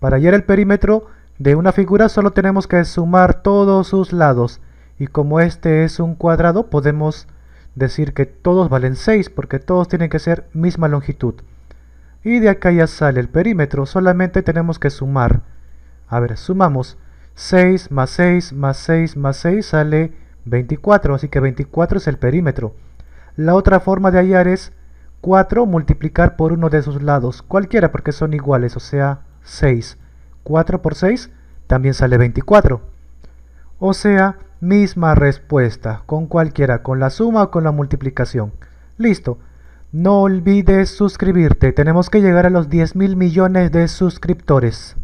Para hallar el perímetro de una figura solo tenemos que sumar todos sus lados y como este es un cuadrado podemos decir que todos valen 6 porque todos tienen que ser misma longitud. Y de acá ya sale el perímetro, solamente tenemos que sumar. A ver, sumamos 6 más 6 más 6 más 6 sale 24, así que 24 es el perímetro. La otra forma de hallar es 4 multiplicar por uno de sus lados, cualquiera porque son iguales, o sea 6. 4 por 6 también sale 24. O sea, misma respuesta, con cualquiera, con la suma o con la multiplicación. Listo. No olvides suscribirte, tenemos que llegar a los 10 mil millones de suscriptores.